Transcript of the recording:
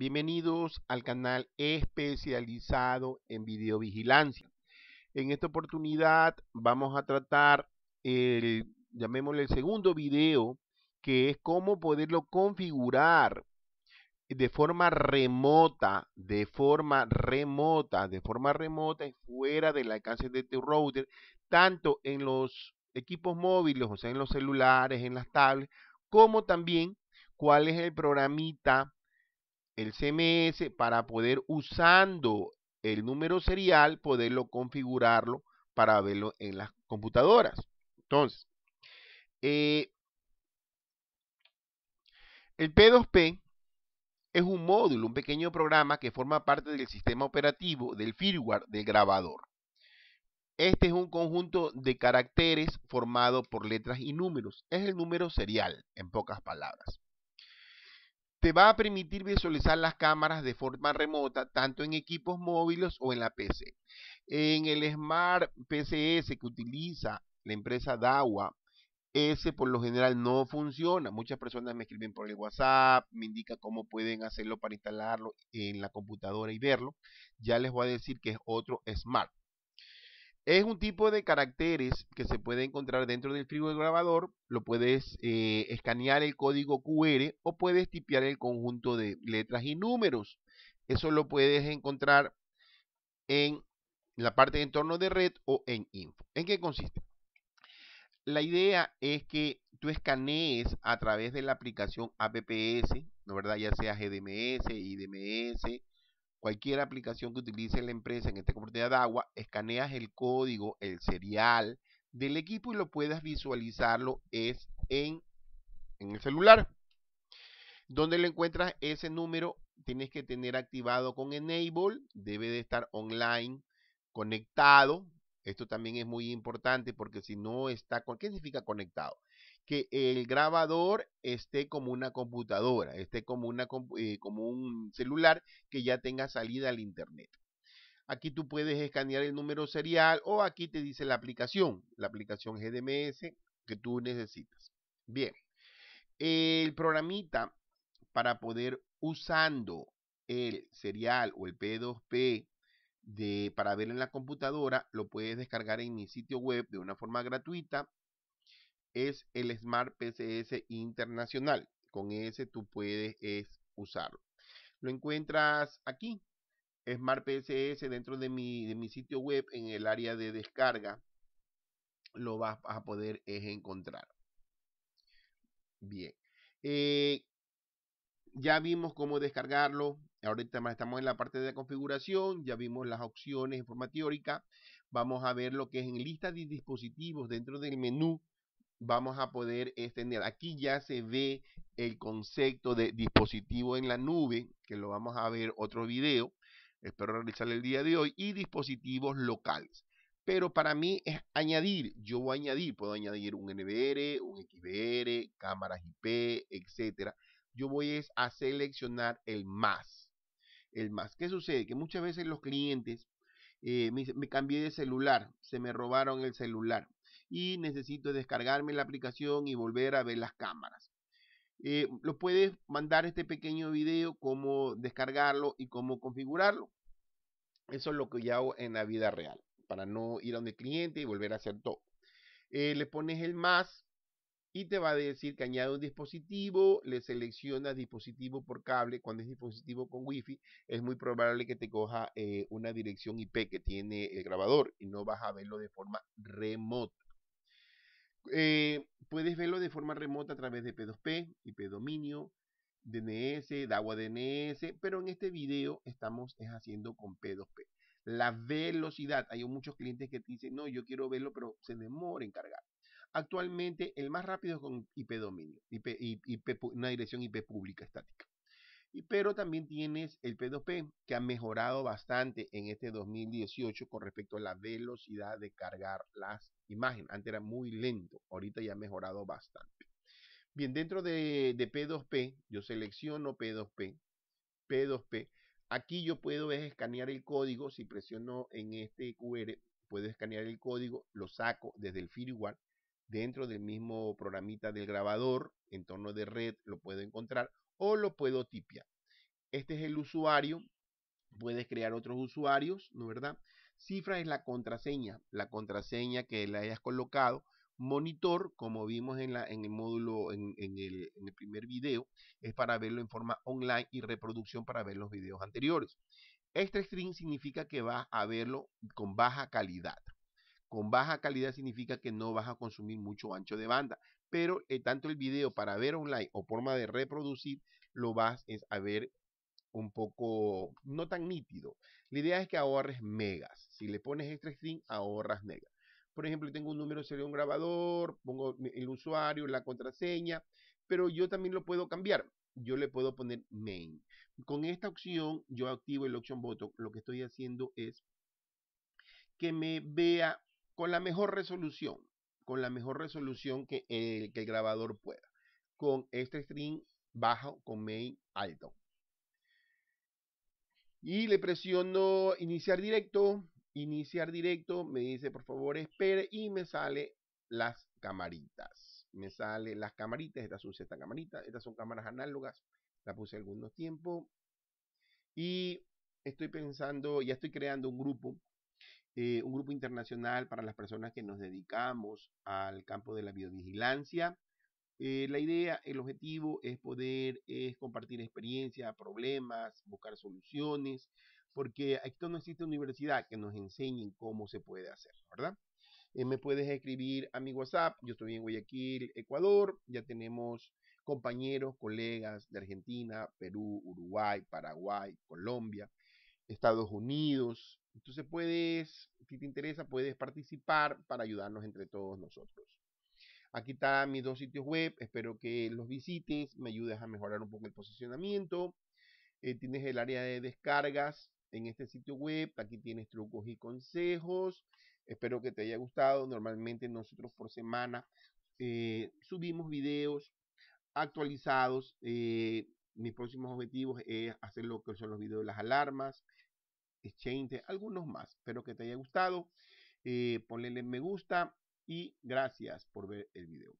Bienvenidos al canal especializado en videovigilancia. En esta oportunidad vamos a tratar el, llamémosle el segundo video, que es cómo poderlo configurar de forma remota, de forma remota, de forma remota fuera del alcance de tu router, tanto en los equipos móviles, o sea, en los celulares, en las tablets, como también cuál es el programita el CMS para poder usando el número serial poderlo configurarlo para verlo en las computadoras. Entonces, eh, el P2P es un módulo, un pequeño programa que forma parte del sistema operativo del firmware del grabador. Este es un conjunto de caracteres formado por letras y números. Es el número serial, en pocas palabras te va a permitir visualizar las cámaras de forma remota, tanto en equipos móviles o en la PC. En el Smart PCS que utiliza la empresa DAWA, ese por lo general no funciona. Muchas personas me escriben por el WhatsApp, me indican cómo pueden hacerlo para instalarlo en la computadora y verlo. Ya les voy a decir que es otro Smart. Es un tipo de caracteres que se puede encontrar dentro del frigo del grabador. Lo puedes eh, escanear el código QR o puedes tipear el conjunto de letras y números. Eso lo puedes encontrar en la parte de entorno de red o en info. ¿En qué consiste? La idea es que tú escanees a través de la aplicación APPS, ¿no verdad? Ya sea GDMS, IDMS, cualquier aplicación que utilice la empresa, en este comportamiento de agua, escaneas el código, el serial del equipo y lo puedas visualizarlo es en, en el celular. Donde le encuentras ese número, tienes que tener activado con Enable, debe de estar online conectado. Esto también es muy importante porque si no está, ¿qué significa conectado? que el grabador esté como una computadora, esté eh, como, un celular que ya tenga salida al internet. Aquí tú puedes escanear el número serial o aquí te dice la aplicación, la aplicación GDMS que tú necesitas. Bien, el programita para poder usando el serial o el P2P de, para ver en la computadora, lo puedes descargar en mi sitio web de una forma gratuita es el Smart PCS Internacional. Con ese tú puedes usarlo. Lo encuentras aquí, Smart PCS dentro de mi, sitio web en el área de descarga lo vas a poder encontrar bien eh, ya vimos cómo descargarlo ahorita estamos en la parte de configuración ya vimos las opciones en forma teórica vamos a ver lo que es en lista de dispositivos dentro del menú vamos a poder extender. Aquí ya se ve el concepto de dispositivo en la nube, que lo vamos a ver otro video, espero realizar el día de hoy, y dispositivos locales. Pero para mí es añadir, yo voy a añadir, puedo añadir un NVR un XBR, cámaras IP, etcétera. Yo voy a seleccionar el más. El más. ¿Qué sucede? Que muchas veces los clientes eh, me cambié de celular, se me robaron el celular y necesito descargarme la aplicación y volver a ver las cámaras. Eh, lo puedes mandar este pequeño video, cómo descargarlo y cómo configurarlo. Eso es lo que yo hago en la vida real, para no ir a donde cliente y volver a hacer todo. Eh, le pones el más y te va a decir que añade un dispositivo, le seleccionas dispositivo por cable, cuando es dispositivo con wifi, es muy probable que te coja eh, una dirección IP que tiene el grabador y no vas a verlo de forma remota. Eh, puedes verlo de forma remota a través de P2P, IP dominio, DNS, DAWA DNS, pero en este video estamos es haciendo con P2P. La velocidad, hay muchos clientes que te dicen, no, yo quiero verlo, pero se demora en cargar. Actualmente el más rápido es con IP dominio, una dirección IP pública estática. Y, pero también tienes el P2P, que ha mejorado bastante en este 2018 con respecto a la velocidad de cargar las imágenes. Antes era muy lento, ahorita ya ha mejorado bastante. Bien, dentro de, P2P, yo selecciono P2P, P2P. Aquí yo puedo escanear el código, si presiono en este QR, puedo escanear el código, lo saco desde el firmware, dentro del mismo programita del grabador, en torno de red, lo puedo encontrar, o lo puedo tipiar. Este es el usuario. Puedes crear otros usuarios, ¿no verdad? Cifra es la contraseña, la contraseña que le hayas colocado. Monitor, como vimos en, el módulo, en, el, en el primer video, es para verlo en forma online y reproducción para ver los videos anteriores. Extra este string significa que vas a verlo con baja calidad. Con baja calidad significa que no vas a consumir mucho ancho de banda, pero eh, tanto el video para ver online o forma de reproducir lo vas es a ver un poco no tan nítido. La idea es que ahorres megas. Si le pones extra stream, ahorras megas. Por ejemplo, tengo un número sería un grabador, pongo el usuario, la contraseña, pero yo también lo puedo cambiar. Yo le puedo poner main. Con esta opción, yo activo el option button. Lo que estoy haciendo es que me vea con la mejor resolución, con la mejor resolución que, el grabador pueda, con este string bajo, con main alto. Y le presiono iniciar directo, iniciar directo, me dice por favor espere y me sale las camaritas. Me sale las camaritas, estas son esta camarita, estas son cámaras análogas, la puse algunos tiempo. Y estoy pensando, ya estoy creando un grupo eh, un grupo internacional para las personas que nos dedicamos al campo de la biovigilancia. Eh, la idea, el objetivo es poder es compartir experiencias, problemas, buscar soluciones, porque aquí no existe universidad que nos enseñe cómo se puede hacer, ¿verdad? Eh, me puedes escribir a mi WhatsApp, yo estoy en Guayaquil, Ecuador, ya tenemos compañeros, colegas de Argentina, Perú, Uruguay, Paraguay, Colombia. Estados Unidos. Entonces puedes, si te interesa, puedes participar para ayudarnos entre todos nosotros. Aquí están mis dos sitios web, espero que los visites, me ayudes a mejorar un poco el posicionamiento. Eh, tienes el área de descargas en este sitio web, aquí tienes trucos y consejos. Espero que te haya gustado. Normalmente nosotros por semana eh, subimos videos actualizados eh, mis próximos objetivos es hacer lo que son los videos de las alarmas, exchange, algunos más. Espero que te haya gustado. Eh, ponle me gusta y gracias por ver el video.